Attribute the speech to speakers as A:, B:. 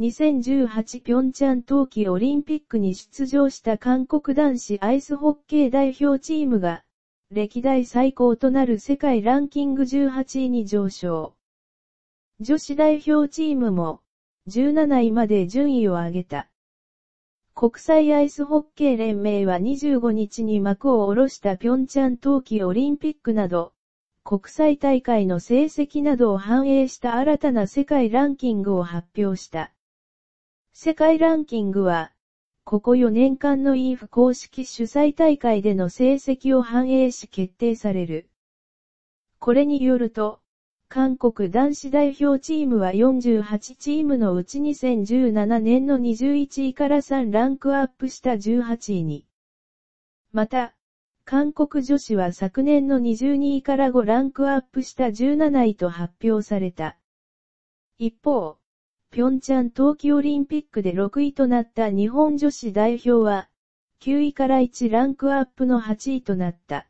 A: 2018平昌冬季オリンピックに出場した韓国男子アイスホッケー代表チームが、歴代最高となる世界ランキング18位に上昇。女子代表チームも、17位まで順位を上げた。国際アイスホッケー連盟は25日に幕を下ろした平昌冬季オリンピックなど、国際大会の成績などを反映した新たな世界ランキングを発表した。世界ランキングは、ここ4年間の EF 公式主催大会での成績を反映し決定される。これによると、韓国男子代表チームは48チームのうち2017年の21位から3ランクアップした18位に。また、韓国女子は昨年の22位から5ランクアップした17位と発表された。一方、平昌冬季オリンピックで6位となった日本女子代表は、9位から1ランクアップの8位となった。